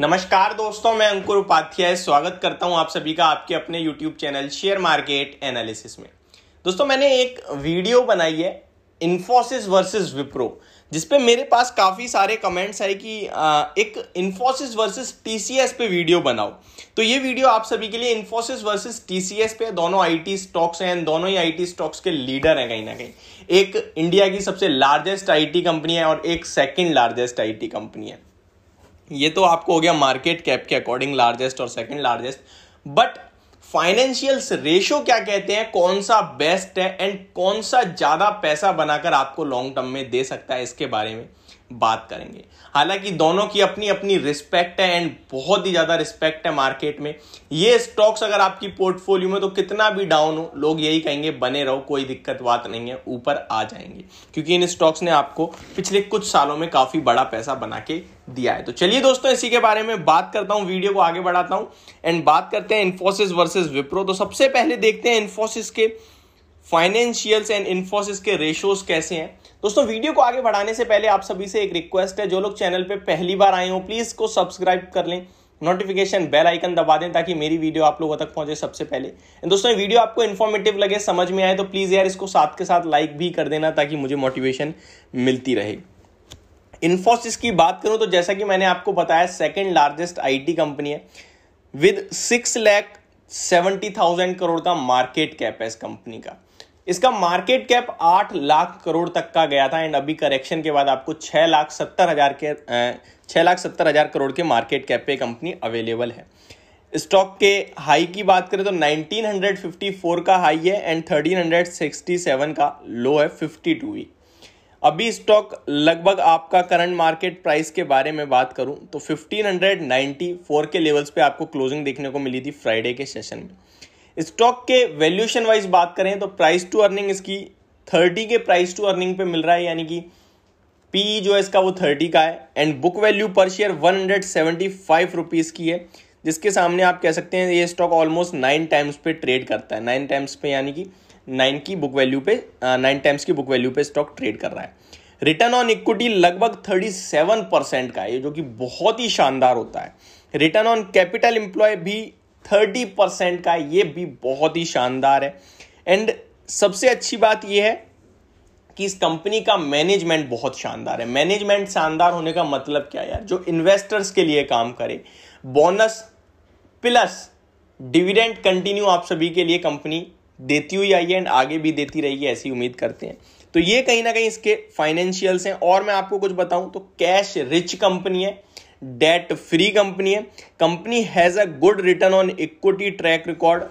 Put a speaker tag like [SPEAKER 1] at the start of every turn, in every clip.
[SPEAKER 1] नमस्कार दोस्तों मैं अंकुर उपाध्याय स्वागत करता हूं आप सभी का आपके अपने YouTube channel share market analysis में दोस्तों मैंने एक वीडियो बनाई है इन्फोसिस वर्सेस विप्रो जिसपे मेरे पास काफ़ी सारे कमेंट्स आए कि एक इन्फोसिस वर्सेस टीसीएस पे वीडियो बनाओ तो ये वीडियो आप सभी के लिए इन्फोसिस वर्सेस टीसीएस पे दोनों आईटी स्टॉक्स हैं दोनों ही आईटी स्टॉक्स के लीडर हैं कहीं ना कहीं एक इंडिया की सबसे लार्जेस्ट आईटी कंपनी है और एक सेकंड लार्जेस्ट आईटी कंपनी है ये तो आपको हो गया मार्केट कैप के अकॉर्डिंग लार्जेस्ट और second largest but financials ratio क्या कहते हैं कौन सा बेस्ट है एंड कौन सा ज्यादा पैसा बनाकर आपको लॉन्ग टर्म में दे सकता है इसके बारे में बात करेंगे हालांकि दोनों की अपनी अपनी रिस्पेक्ट है एंड बहुत ही ज़्यादा रिस्पेक्ट है मार्केट में ये स्टॉक्स अगर आपकी पोर्टफोलियो में तो कितना भी डाउन हो लोग यही कहेंगे बने रहो कोई दिक्कत बात नहीं है ऊपर आ जाएंगे क्योंकि इन स्टॉक्स ने आपको पिछले कुछ सालों में काफ़ी बड़ा पैसा बना के दिया है तो चलिए दोस्तों इसी के बारे में बात करता हूं वीडियो को आगे बढ़ाता हूं एंड बात करते हैं इन्फोसिस वर्सेज विप्रो तो सबसे पहले देखते हैं इन्फोसिस के फाइनेंशियल्स एंड इन्फोसिस के रेशोस कैसे हैं दोस्तों वीडियो को आगे बढ़ाने से पहले आप सभी से एक रिक्वेस्ट है जो लोग चैनल पे पहली बार आए हो प्लीज को सब्सक्राइब कर लें नोटिफिकेशन बेल आइकन दबा दें ताकि मेरी वीडियो आप लोगों तक पहुंचे सबसे पहले दोस्तों वीडियो आपको इन्फॉर्मेटिव लगे समझ में आए तो प्लीज़ यार इसको साथ के साथ लाइक भी कर देना ताकि मुझे मोटिवेशन मिलती रहे इन्फोसिस की बात करूं तो जैसा कि मैंने आपको बताया सेकेंड लार्जेस्ट आई कंपनी है with six lakh seventy thousand crore का मार्केट कैप है इस कंपनी का इसका मार्केट कैप आठ लाख करोड़ तक का गया था एंड अभी करेक्शन के बाद आपको छः लाख सत्तर हज़ार के छः लाख सत्तर हज़ार करोड़ के मार्केट कैप पे कंपनी अवेलेबल है स्टॉक के हाई की बात करें तो 1954 का हाई है एंड 1367 का लो है 52 वी अभी स्टॉक लगभग आपका करंट मार्केट प्राइस के बारे में बात करूं तो 1594 के लेवल्स पे आपको क्लोजिंग देखने को मिली थी फ्राइडे के सेशन में स्टॉक के वैल्यूएशन वाइज बात करें तो प्राइस टू अर्निंग इसकी थर्टी के प्राइस टू अर्निंग पे मिल रहा है यानी कि पी e जो है इसका वो थर्टी का है and book value per share one hundred seventy five rupees की है जिसके सामने आप कह सकते हैं ये स्टॉक ऑलमोस्ट नाइन टाइम्स पे ट्रेड करता है नाइन टाइम्स पे यानी कि नाइन की बुक वैल्यू पे नाइन टाइम्स की बुक वैल्यू पे स्टॉक ट्रेड कर रहा है रिटर्न ऑन इक्विटी लगभग थर्टी सेवन परसेंट का है जो कि बहुत ही शानदार होता है रिटर्न ऑन कैपिटल एम्प्लॉय भी थर्टी परसेंट का ये भी बहुत ही शानदार है एंड सबसे अच्छी बात यह है कि इस कंपनी का मैनेजमेंट बहुत शानदार है मैनेजमेंट शानदार होने का मतलब क्या यार जो इन्वेस्टर्स के लिए काम करे बोनस प्लस डिविडेंड कंटिन्यू आप सभी के लिए कंपनी देती हुई आई है एंड आगे भी देती है ऐसी उम्मीद करते हैं तो ये कहीं ना कहीं इसके फाइनेंशियल्स हैं और मैं आपको कुछ बताऊं तो कैश रिच कंपनी है डेट फ्री कंपनी है company has a good return on equity track record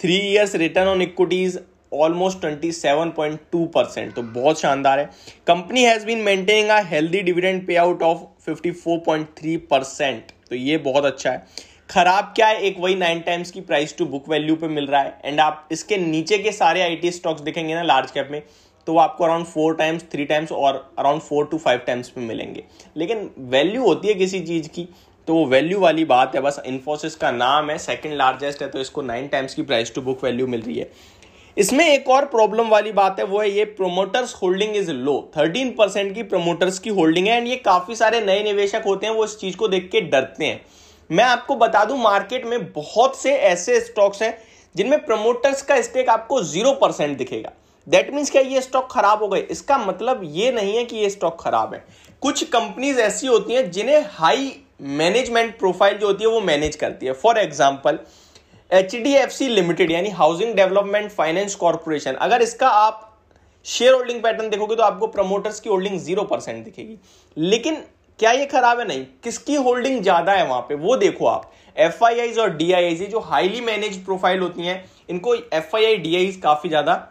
[SPEAKER 1] three years return on equity is almost twenty seven point two percent तो बहुत शानदार है company has been maintaining a healthy dividend pay out of fifty four point three percent तो ये बहुत अच्छा है खराब क्या है एक वही नाइन टाइम्स की प्राइस टू बुक वैल्यू पे मिल रहा है एंड आप इसके नीचे के सारे आईटी स्टॉक्स देखेंगे ना लार्ज कैप में तो वो आपको around four times three times और around four to five times में मिलेंगे लेकिन वैल्यू होती है किसी चीज़ की तो वो वैल्यू वाली बात है बस इन्फोसिस का नाम है सेकंड लार्जेस्ट है तो इसको नाइन टाइम्स की प्राइस टू बुक वैल्यू मिल रही है इसमें एक और प्रॉब्लम वाली बात है वो है ये promoters holding is low thirteen percent की प्रोमोटर्स की होल्डिंग है एंड ये काफ़ी सारे नए निवेशक होते हैं वो इस चीज़ को देख के डरते हैं मैं आपको बता दूं मार्केट में बहुत से ऐसे स्टॉक्स हैं जिनमें प्रमोटर्स का स्टेक आपको जीरो परसेंट दिखेगा दैट मीन्स क्या ये स्टॉक खराब हो गए इसका मतलब ये नहीं है कि ये स्टॉक खराब है कुछ कंपनीज ऐसी होती हैं जिन्हें हाई मैनेजमेंट प्रोफाइल जो होती है वो मैनेज करती है for example H D F C limited यानी हाउसिंग डेवलपमेंट फाइनेंस कॉरपोरेशन अगर इसका आप शेयर होल्डिंग पैटर्न देखोगे तो आपको प्रमोटर्स की होल्डिंग जीरो परसेंट दिखेगी लेकिन क्या ये खराब है नहीं किसकी होल्डिंग ज्यादा है वहां पे वो देखो आप एफ और डी जो हाईली मैनेज प्रोफाइल होती हैं इनको एफ आई काफी ज्यादा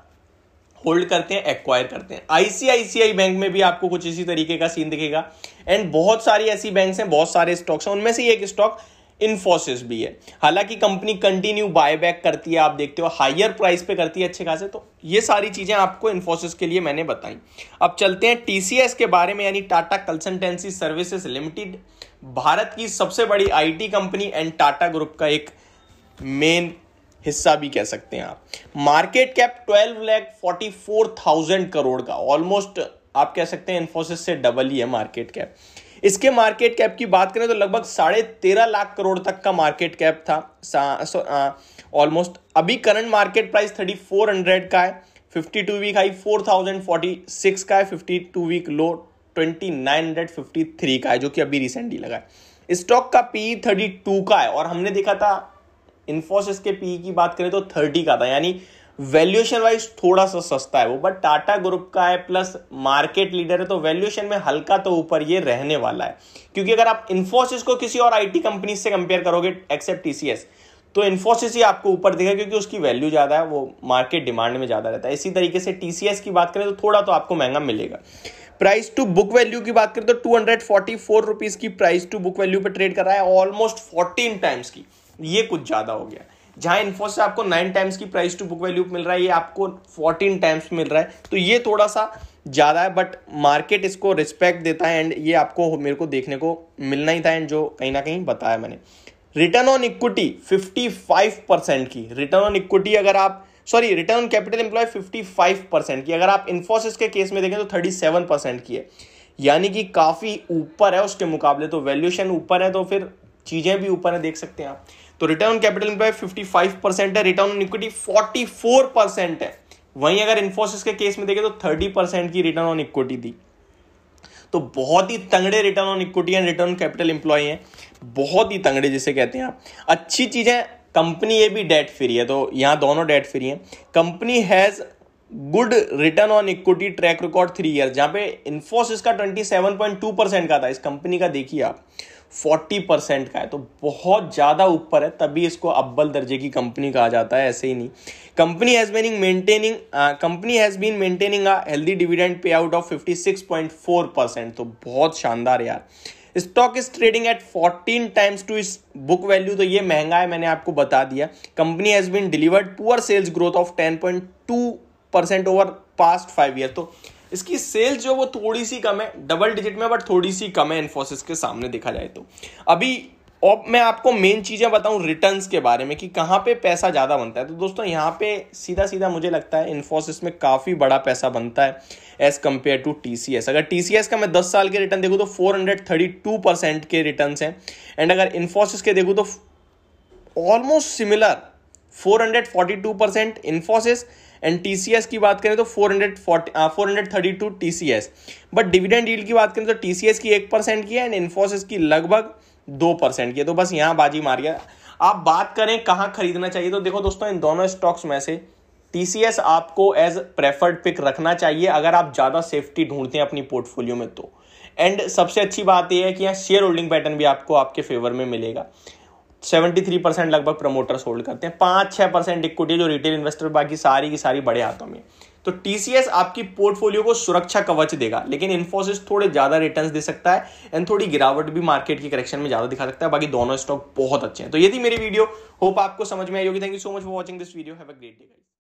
[SPEAKER 1] होल्ड करते हैं एक्वायर करते हैं आईसीआईसीआई बैंक में भी आपको कुछ इसी तरीके का सीन दिखेगा एंड बहुत सारी ऐसी बैंक हैं बहुत सारे स्टॉक्स हैं उनमें से एक स्टॉक इन्फोसिस भी है हालांकि कंपनी कंटिन्यू बायबैक करती है आप देखते हो हायर प्राइस पे करती है अच्छे खासे तो ये सारी चीज़ें आपको इन्फोसिस के लिए मैंने बताई अब चलते हैं टीसीएस के बारे में यानी Tata consultancy services limited Bharat की सबसे बड़ी IT company and Tata group का एक मेन हिस्सा भी कह सकते हैं आप market cap twelve lakh forty four thousand crore का ऑलमोस्ट आप कह सकते हैं इन्फोसिस से डबल ही है मार्केट कैप इसके मार्केट कैप की बात करें तो लगभग साढ़े तेरह लाख करोड़ तक का मार्केट कैप था ऑलमोस्ट अभी current market price thirty four hundred का है fifty two week high four thousand forty six का है fifty two week low twenty nine hundred fifty three का है जो कि अभी रिसेंटली लगा है स्टॉक का पी थर्टी टू का है और हमने देखा था इन्फोसिस के पी e की बात करें तो थर्टी का था यानी वैल्यूएशन वाइज थोड़ा सा सस्ता है वो बट टाटा ग्रुप का है प्लस मार्केट लीडर है तो वैल्यूएशन में हल्का तो ऊपर ये रहने वाला है क्योंकि अगर आप इन्फोसिस को किसी और आईटी कंपनी से कंपेयर करोगे एक्सेप्ट टीसीएस तो इन्फोसिस ही आपको ऊपर दिखेगा क्योंकि उसकी वैल्यू ज़्यादा है वो मार्केट डिमांड में ज़्यादा रहता है इसी तरीके से टीसीएस की बात करें तो थोड़ा तो आपको महंगा मिलेगा प्राइस टू बुक वैल्यू की बात करें तो two hundred forty four rupees की प्राइस टू बुक वैल्यू पर ट्रेड कर रहा है ऑलमोस्ट फोर्टीन टाइम्स की ये कुछ ज़्यादा हो गया जहां इन्फो से आपको नाइन टाइम्स की प्राइस टू बुक वैल्यू मिल रहा है ये आपको फोर्टीन टाइम्स मिल रहा है तो ये थोड़ा सा ज़्यादा है बट मार्केट इसको रिस्पेक्ट देता है एंड ये आपको मेरे को देखने को मिलना ही था एंड जो कहीं ना कहीं बताया मैंने रिटर्न ऑन इक्विटी 55 परसेंट की रिटर्न ऑन इक्विटी अगर आप sorry return on capital employ 55 percent की अगर आप इन्फोसिस के केस में देखें तो 37 परसेंट की है यानी कि काफ़ी ऊपर है उसके मुकाबले तो वैल्यूशन ऊपर है तो फिर चीजें भी ऊपर है देख सकते हैं आप तो return on capital employ 55 percent है रिटर्न ऑन इक्विटी 44 परसेंट है वहीं अगर इन्फोसिस के केस में देखें तो 30 परसेंट की रिटर्न ऑन इक्विटी थी तो बहुत ही तंगड़े return on equity and return on capital employ है बहुत ही तंगड़े जिसे कहते हैं आप अच्छी चीज है कंपनी ये भी डेट फ्री है तो यहां दोनों डेट फ्री है company has good return on equity track record three year जहां पे इन्फोसिस का twenty seven point two percent का था इस कंपनी का देखिए आप फोर्टी परसेंट का है तो बहुत ज़्यादा ऊपर है तभी इसको अब्बल दर्जे की कंपनी कहा जाता है ऐसे ही नहीं company has being maintaining company has been maintaining a healthy dividend pay out of fifty six point four percent तो बहुत शानदार यार stock is trading at fourteen times to its book value तो ये महंगा है मैंने आपको बता दिया company has been delivered poor sales growth of ten point two percent over past five year तो इसकी सेल्स जो वो थोड़ी सी कम है डबल डिजिट में बट थोड़ी सी कम है इन्फोसिस के सामने देखा जाए तो अभी और मैं आपको मेन चीज़ें बताऊं रिटर्न्स के बारे में कि कहाँ पे पैसा ज़्यादा बनता है तो दोस्तों यहाँ पे सीधा सीधा मुझे लगता है इन्फोसिस में काफ़ी बड़ा पैसा बनता है एज़ कम्पेयर टू टी अगर टी का मैं 10 साल के रिटर्न देखूँ तो 432 परसेंट के रिटर्न्स हैं एंड अगर इन्फोसिस के देखूँ तो almost similar 442 percent Infosys and TCS की बात करें तो 440 432 टीसीएस बट डिविडेंड डील की बात करें तो टीसीएस की एक परसेंट की है एंड इन्फोसिस की लगभग दो परसेंट की है तो बस यहाँ बाजी मार गया आप बात करें कहाँ खरीदना चाहिए तो देखो दोस्तों इन दोनों स्टॉक्स में से टीसीएस आपको एज प्रेफर्ड पिक रखना चाहिए अगर आप ज़्यादा सेफ्टी ढूंढते हैं अपनी पोर्टफोलियो में तो एंड सबसे अच्छी बात यह है कि यहाँ शेयर होल्डिंग पैटर्न भी आपको आपके फेवर में मिलेगा थ्री परसेंट लगभग प्रमोटर्स होल्ड करते हैं पांच छह परसेंट इक्विटी जो रिटेल इन्वेस्टर बाकी सारी की सारी बड़े हाथों में तो टीसीएस आपकी पोर्टफोलियो को सुरक्षा कवच देगा लेकिन इन्फोसिस थोड़े ज़्यादा रिटर्न्स दे सकता है एंड थोड़ी गिरावट भी मार्केट की करेक्शन में ज़्यादा दिखा सकता है बाकी दोनों स्टॉक बहुत अच्छे हैं तो ये थी मेरी वीडियो होप आपको समझ में आई होगी thank you so much for watching this video have a great day